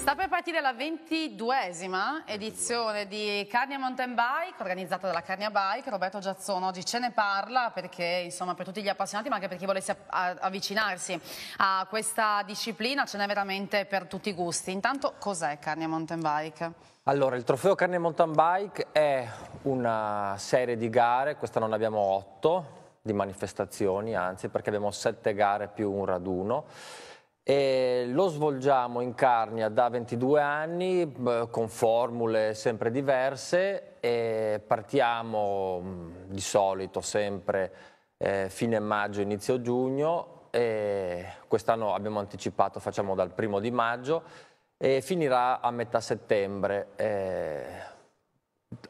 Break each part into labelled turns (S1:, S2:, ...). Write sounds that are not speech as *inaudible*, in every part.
S1: Sta per partire la 22esima edizione di Carnia Mountain Bike, organizzata dalla Carnia Bike. Roberto Giazzone oggi ce ne parla perché, insomma, per tutti gli appassionati, ma anche per chi volesse avvicinarsi a questa disciplina, ce n'è veramente per tutti i gusti. Intanto, cos'è Carnia Mountain Bike?
S2: Allora, il trofeo Carnia Mountain Bike è una serie di gare, questa non abbiamo otto di manifestazioni, anzi, perché abbiamo sette gare più un raduno e lo svolgiamo in Carnia da 22 anni con formule sempre diverse e partiamo di solito sempre eh, fine maggio, inizio giugno e quest'anno abbiamo anticipato, facciamo dal primo di maggio e finirà a metà settembre. Eh,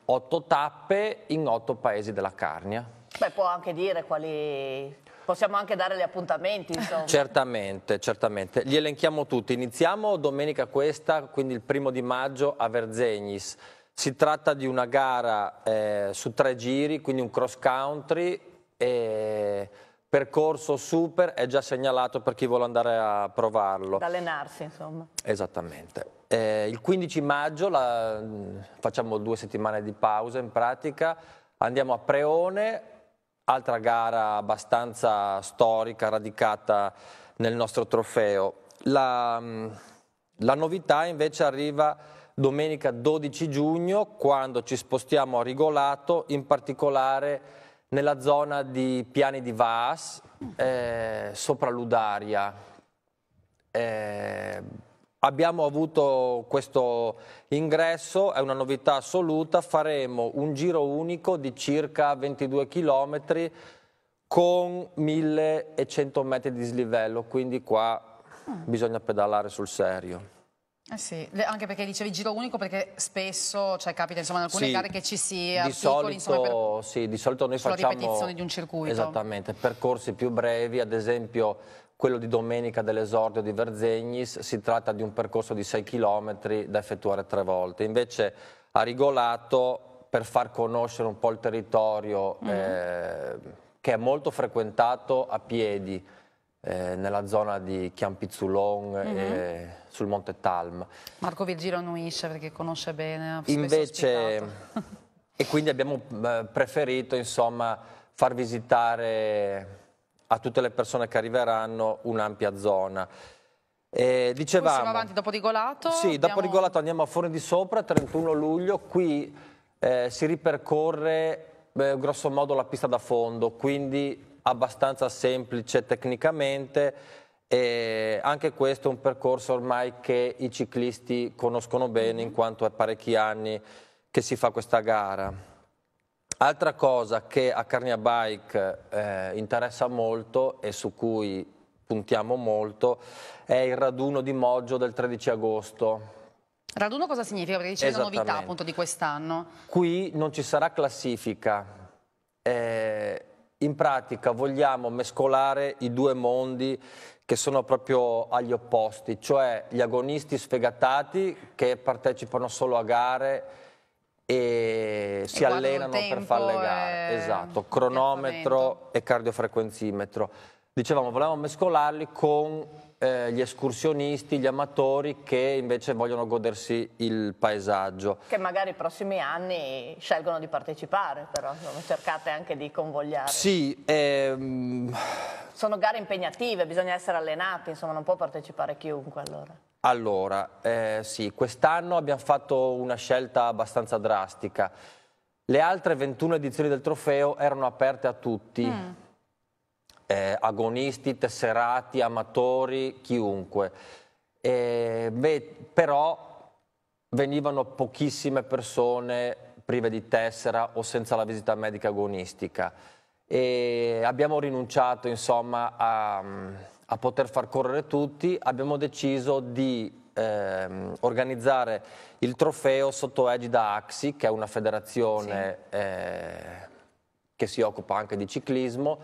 S2: otto tappe in otto paesi della Carnia.
S3: Beh, può anche dire quali possiamo anche dare gli appuntamenti. Insomma.
S2: Certamente, certamente. Li elenchiamo tutti. Iniziamo domenica questa, quindi il primo di maggio a Verzegnis. Si tratta di una gara eh, su tre giri, quindi un cross country. E percorso super è già segnalato per chi vuole andare a provarlo. Ad
S3: allenarsi, insomma.
S2: Esattamente. Eh, il 15 maggio la, mm, facciamo due settimane di pausa in pratica, andiamo a Preone altra gara abbastanza storica, radicata nel nostro trofeo. La, mm, la novità invece arriva domenica 12 giugno quando ci spostiamo a Rigolato, in particolare nella zona di Piani di Vaas, eh, sopra Ludaria. Eh, Abbiamo avuto questo ingresso, è una novità assoluta, faremo un giro unico di circa 22 km con 1100 metri di slivello, quindi qua ah. bisogna pedalare sul serio.
S1: Eh sì, anche perché dicevi giro unico perché spesso cioè, capita insomma, in alcune sì, gare che ci sia di solito, insomma,
S2: per, sì, di solito noi facciamo ripetizione di un circuito. Esattamente, percorsi più brevi, ad esempio quello di domenica dell'esordio di Verzegnis si tratta di un percorso di 6 km da effettuare tre volte. Invece a Rigolato per far conoscere un po' il territorio mm -hmm. eh, che è molto frequentato a piedi eh, nella zona di Chiampizzulon mm-hmm. e mhm. sul Monte Talm.
S1: Marco Virgilio annuisce perché conosce bene. Invece,
S2: *laughs* e quindi abbiamo eh, preferito insomma, far visitare a tutte le persone che arriveranno un'ampia zona. Eh, dicevamo, siamo avanti
S1: dopo Rigolato. Sì, abbiamo... dopo
S2: Rigolato andiamo a Forni di Sopra, 31 luglio, qui eh, si ripercorre eh, grosso modo la pista da fondo, quindi abbastanza semplice tecnicamente e anche questo è un percorso ormai che i ciclisti conoscono bene in quanto è parecchi anni che si fa questa gara. Altra cosa che a Carnia Bike eh, interessa molto e su cui puntiamo molto è il raduno di Moggio del 13 agosto.
S1: Raduno cosa significa? Perché c'è una novità appunto di quest'anno.
S2: Qui non ci sarà classifica. Eh, in pratica vogliamo mescolare i due mondi che sono proprio agli opposti, cioè gli agonisti sfegatati che partecipano solo a gare e si e allenano per fare le gare, esatto, cronometro e cardiofrequenzimetro. Dicevamo, volevamo mescolarli con eh, gli escursionisti, gli amatori che invece vogliono godersi il paesaggio.
S3: Che magari i prossimi anni scelgono di partecipare, però insomma, cercate anche di convogliare.
S2: Sì. Ehm...
S3: Sono gare impegnative, bisogna essere allenati, insomma non può partecipare chiunque allora.
S2: Allora, eh, sì, quest'anno abbiamo fatto una scelta abbastanza drastica. Le altre 21 edizioni del trofeo erano aperte a tutti. Mm eh, agonisti, tesserati, amatori, chiunque. E, beh, però venivano pochissime persone prive di tessera o senza la visita medica agonistica e abbiamo rinunciato insomma a, a poter far correre tutti, abbiamo deciso di Ehm, organizzare il trofeo sotto egida AXI, che è una federazione sì. eh, che si occupa anche di ciclismo,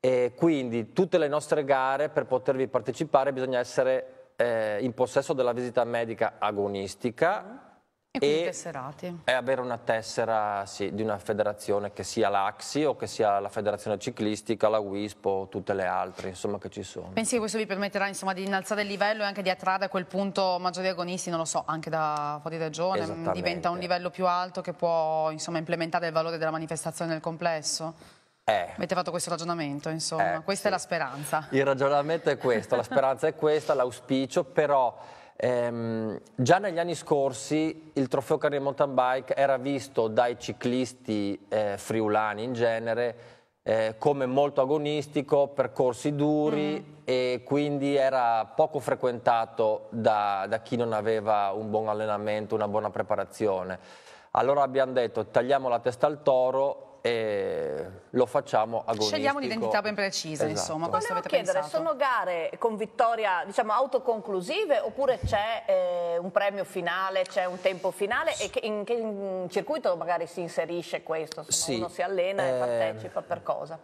S2: e quindi tutte le nostre gare per potervi partecipare bisogna essere eh, in possesso della visita medica agonistica. E, e E avere una tessera sì, di una federazione che sia l'AXI o che sia la federazione ciclistica, la WISP o tutte le altre insomma, che ci sono.
S1: Pensi che questo vi permetterà insomma, di innalzare il livello e anche di attrarre a quel punto maggiori agonisti, non lo so, anche da fuori regione, diventa un livello più alto che può insomma, implementare il valore della manifestazione nel complesso? Eh. Avete fatto questo ragionamento, insomma, eh, questa sì. è la speranza.
S2: Il ragionamento è questo, la speranza è questa, l'auspicio, però ehm, già negli anni scorsi il trofeo Carrier Mountain Bike era visto dai ciclisti eh, friulani in genere eh, come molto agonistico, percorsi duri mm. e quindi era poco frequentato da, da chi non aveva un buon allenamento, una buona preparazione. Allora abbiamo detto tagliamo la testa al toro e lo facciamo agonistico. Scegliamo un'identità ben
S3: precisa, esatto. insomma. Volevo chiedere, pensato? sono gare con vittoria, diciamo, autoconclusive oppure c'è eh, un premio finale, c'è un tempo finale e che, in che circuito magari si inserisce questo? Insomma, sì. Uno si allena eh... e partecipa per cosa?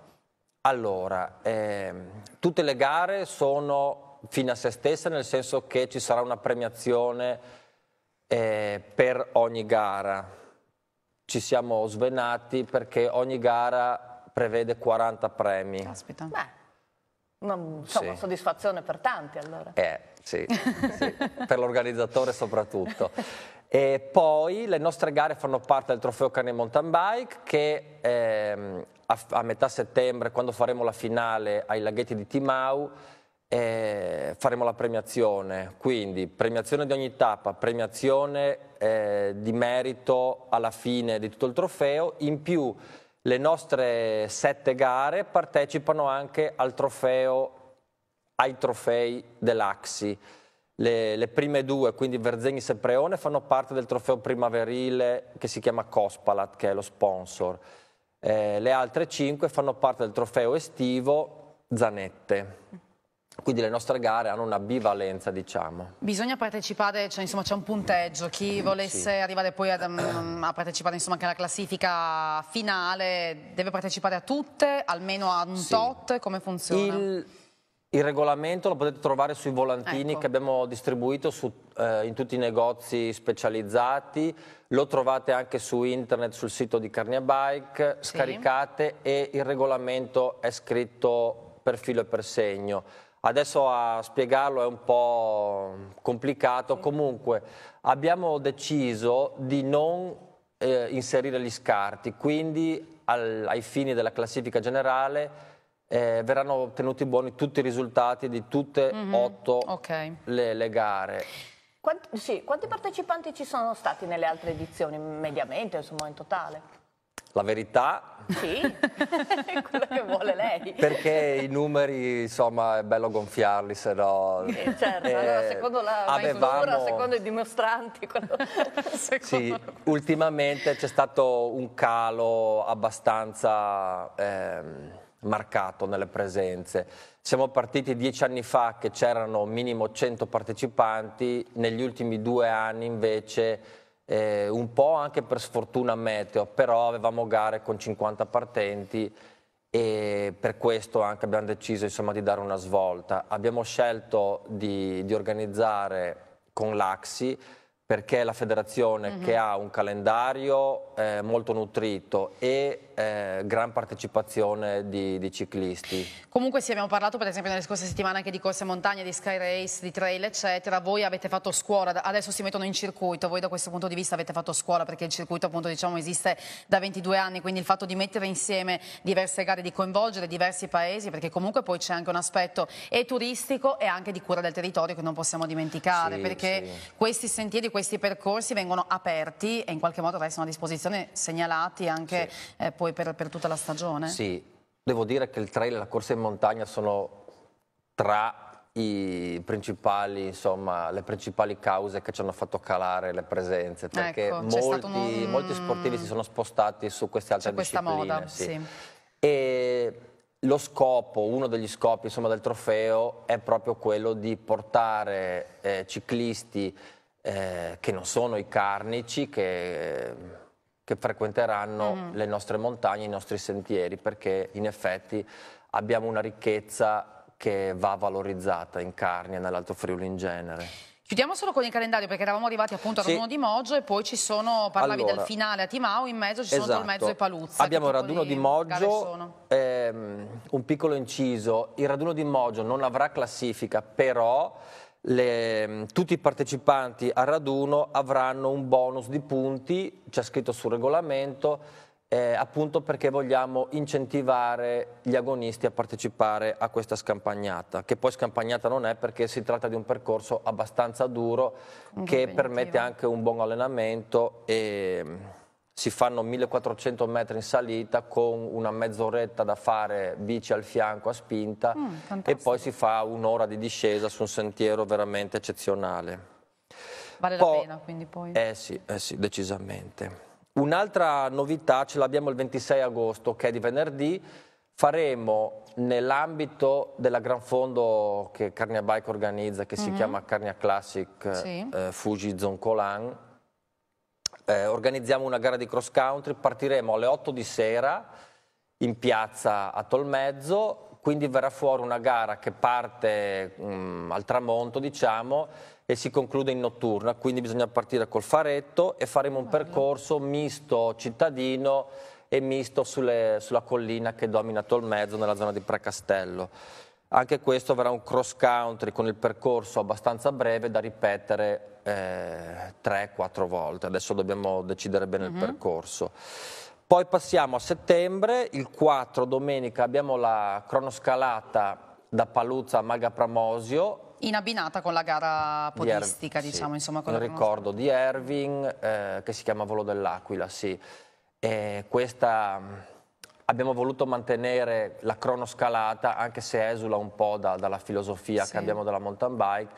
S2: Allora, eh, tutte le gare sono fine a se stesse, nel senso che ci sarà una premiazione eh, per ogni gara ci siamo svenati perché ogni gara prevede 40 premi. Caspita. Beh.
S3: Non, insomma, sì. soddisfazione per tanti allora.
S2: Eh, sì, sì. per l'organizzatore soprattutto. E poi le nostre gare fanno parte del trofeo Cane Mountain Bike che ehm, a, a, metà settembre, quando faremo la finale ai laghetti di Timau, eh, faremo la premiazione. Quindi premiazione di ogni tappa, premiazione eh, di merito alla fine di tutto il trofeo, in più le nostre sette gare partecipano anche al trofeo, ai trofei dell'Axi. Le, le, prime due, quindi Verzegni e Preone, fanno parte del trofeo primaverile che si chiama Cospalat, che è lo sponsor. Eh, le altre cinque fanno parte del trofeo estivo Zanette. Quindi le nostre gare hanno una bivalenza, diciamo.
S1: Bisogna partecipare, cioè, insomma c'è un punteggio, chi mm, volesse sì. arrivare poi a, mm, a partecipare insomma, anche alla classifica finale deve partecipare a tutte, almeno a un sì. tot, come funziona? Il...
S2: Il regolamento lo potete trovare sui volantini ecco. che abbiamo distribuito su, eh, in tutti i negozi specializzati, lo trovate anche su internet sul sito di Carnia Bike, sì. scaricate e il regolamento è scritto per filo e per segno. Adesso a spiegarlo è un po' complicato, comunque abbiamo deciso di non eh, inserire gli scarti, quindi al, ai fini della classifica generale eh, verranno tenuti buoni tutti i risultati di tutte e mm-hmm. otto okay. le, le gare.
S3: Quanti, sì, quanti partecipanti ci sono stati nelle altre edizioni, mediamente, insomma, in totale?
S2: La verità? Sì, *laughs*
S3: quello che vuole lei. Perché
S2: i numeri, insomma, è bello gonfiarli, se no... Eh, certo, eh, allora, secondo la avevamo... misura, secondo
S3: i dimostranti... Quello...
S2: *laughs* secondo... Sì, ultimamente c'è stato un calo abbastanza eh, marcato nelle presenze. Siamo partiti dieci anni fa che c'erano minimo 100 partecipanti, negli ultimi due anni invece eh, un po' anche per sfortuna meteo, però avevamo gare con 50 partenti e per questo anche abbiamo deciso insomma, di dare una svolta. Abbiamo scelto di, di organizzare con l'Axi perché è la federazione uh mhm. -huh. che ha un calendario eh, molto nutrito e eh, gran partecipazione di, di, ciclisti.
S1: Comunque sì, abbiamo parlato per esempio nelle scorse settimane anche di corse montagne, di sky race, di trail eccetera, voi avete fatto scuola, adesso si mettono in circuito, voi da questo punto di vista avete fatto scuola perché il circuito appunto diciamo esiste da 22 anni, quindi il fatto di mettere insieme diverse gare, di coinvolgere diversi paesi perché comunque poi c'è anche un aspetto e turistico e anche di cura del territorio che non possiamo dimenticare sì, perché sì. questi sentieri, questi percorsi vengono aperti e in qualche modo restano a disposizione segnalati anche sì. eh, poi per, per tutta la stagione?
S2: Sì, devo dire che il trail e la corsa in montagna sono tra Principali, insomma, le principali cause che ci hanno fatto calare le presenze, perché ecco, molti, un... Mm, molti, sportivi si sono spostati su queste altre discipline. Moda, sì. Sì. E lo scopo, uno degli scopi insomma, del trofeo è proprio quello di portare eh, ciclisti eh, che non sono i carnici, che che frequenteranno mm. le nostre montagne, i nostri sentieri, perché in effetti abbiamo una ricchezza che va valorizzata in Carnia nell'Alto Friuli in genere.
S1: Chiudiamo solo con il calendario perché eravamo arrivati appunto al sì. raduno di Moggio e poi ci sono, parlavi allora, del finale a Timau, in mezzo ci sono esatto. Dolmezzo e Paluzza.
S2: Abbiamo il raduno di, di Moggio, ehm, un piccolo inciso, il raduno di Moggio non avrà classifica però le, tutti i partecipanti al raduno avranno un bonus di punti, c'è scritto sul regolamento, eh, appunto perché vogliamo incentivare gli agonisti a partecipare a questa scampagnata, che poi scampagnata non è perché si tratta di un percorso abbastanza duro che permette anche un buon allenamento e si fanno 1400 metri in salita con una mezz'oretta da fare bici al fianco a spinta mm, e poi si fa un'ora di discesa su un sentiero veramente eccezionale. Vale poi, la pena quindi poi? Eh sì, eh sì decisamente. Un'altra novità ce l'abbiamo il 26 agosto che è di venerdì, faremo nell'ambito della Gran Fondo che Carnia Bike organizza che mm -hmm. si mm-hmm. chiama Carnia Classic sì. eh, Fuji Zoncolan eh, organizziamo una gara di cross country, partiremo alle 8 di sera in piazza a Tolmezzo, quindi verrà fuori una gara che parte mh, mm, al tramonto, diciamo, e si conclude in notturna, quindi bisogna partire col faretto e faremo un percorso misto cittadino e misto sulle, sulla collina che domina Tolmezzo nella zona di Precastello. Anche questo avrà un cross country con il percorso abbastanza breve da ripetere eh, 3-4 volte. Adesso dobbiamo decidere bene mm-hmm. il mhm. percorso. Poi passiamo a settembre, il 4 domenica abbiamo la cronoscalata da Paluzza a Maga Pramosio.
S1: in abbinata con la gara podistica, di Erv- diciamo, sì. insomma. il ricordo
S2: di Erving, eh, che si chiama Volo dell'Aquila, sì. E questa abbiamo voluto mantenere la cronoscalata, anche se esula un po' da, dalla filosofia sì. che abbiamo della mountain bike,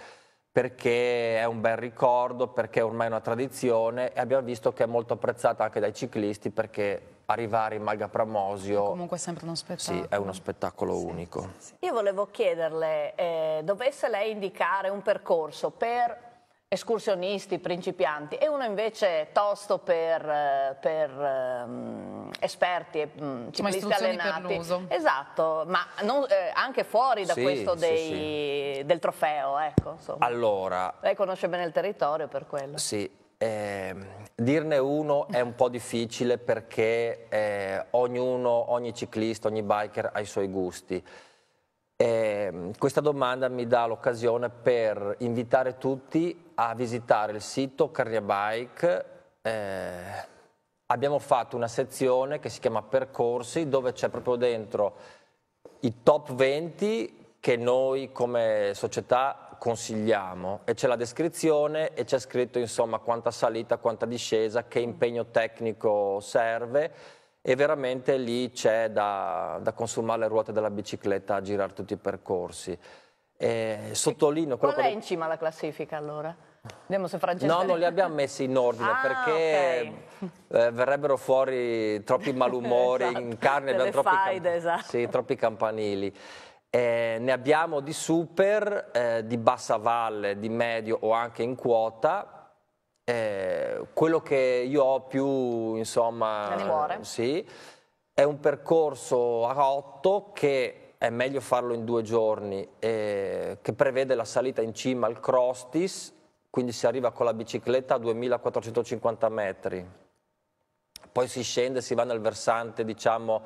S2: perché è un bel ricordo, perché è ormai una tradizione e abbiamo visto che è molto apprezzata anche dai ciclisti perché arrivare in Malga Pramosio è comunque sempre uno spettacolo sì, è uno spettacolo sì, unico sì,
S3: io volevo chiederle eh, dovesse lei indicare un percorso per escursionisti, principianti e uno invece tosto per, eh, per um, esperti e um, ciclisti allenati. Esatto, ma non, eh, anche fuori da sì, questo dei, sì, sì. del trofeo, ecco,
S2: Allora,
S3: lei conosce bene il territorio per quello.
S2: Sì, eh, dirne uno è un po' difficile perché eh, ognuno, ogni ciclista, ogni biker ha i suoi gusti. E ehm, questa domanda mi dà l'occasione per invitare tutti a visitare il sito Carrier Bike. Eh, abbiamo fatto una sezione che si chiama Percorsi dove c'è proprio dentro i top 20 che noi come società consigliamo e c'è la descrizione e c'è scritto insomma quanta salita, quanta discesa, che impegno tecnico serve e veramente lì c'è da, da consumare le ruote della bicicletta a girare tutti i percorsi. E sottolineo quello Qual è
S3: in cima la classifica allora? Vediamo se Francesco... No, non li
S2: abbiamo messi in ordine ah, perché okay. eh, verrebbero fuori troppi malumori *laughs* esatto. in carne, abbiamo troppi, faide, camp- esatto. sì, troppi campanili. Eh, ne abbiamo di super, eh, di bassa valle, di medio o anche in quota, eh, quello che io ho più, insomma, eh, sì, è un percorso a 8 che è meglio farlo in due giorni, eh, che prevede la salita in cima al Crostis, quindi si arriva con la bicicletta a 2450 metri, poi si scende, si va nel versante, diciamo,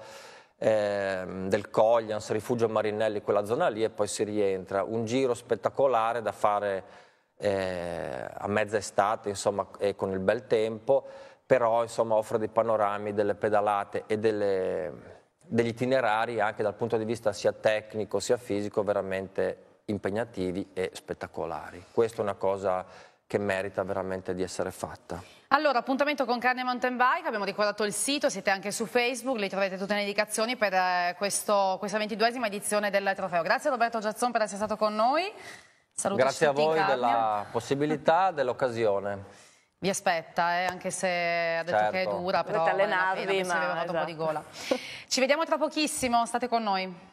S2: eh, del Coglians, Rifugio Marinelli, quella zona lì, e poi si rientra. Un giro spettacolare da fare eh, a mezza estate insomma, e con il bel tempo, però insomma, offre dei panorami, delle pedalate e delle, degli itinerari anche dal punto di vista sia tecnico sia fisico veramente impegnativi e spettacolari. Questa è una cosa che merita veramente di essere fatta.
S1: Allora, appuntamento con Carne Mountain Bike, abbiamo ricordato il sito, siete anche su Facebook, lì troverete tutte le indicazioni per eh, questo, questa ventiduesima edizione del trofeo. Grazie Roberto Giazzon per essere stato con noi.
S2: Saluto Grazie a voi della possibilità, *laughs* dell'occasione.
S1: Vi aspetta, eh, anche se ha detto certo. che è certo. dura, però eh, Potete allenarvi, pena, ma... si esatto. un po' di esatto. gola. Ci vediamo tra pochissimo, state con noi.